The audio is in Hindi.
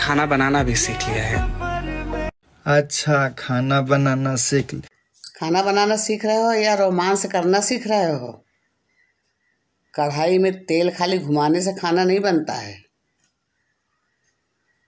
खाना बनाना भी सीख लिया है अच्छा खाना बनाना सीख खाना बनाना सीख रहे हो या रोमांस करना सीख रहे हो कढ़ाई में तेल खाली घुमाने से खाना नहीं बनता है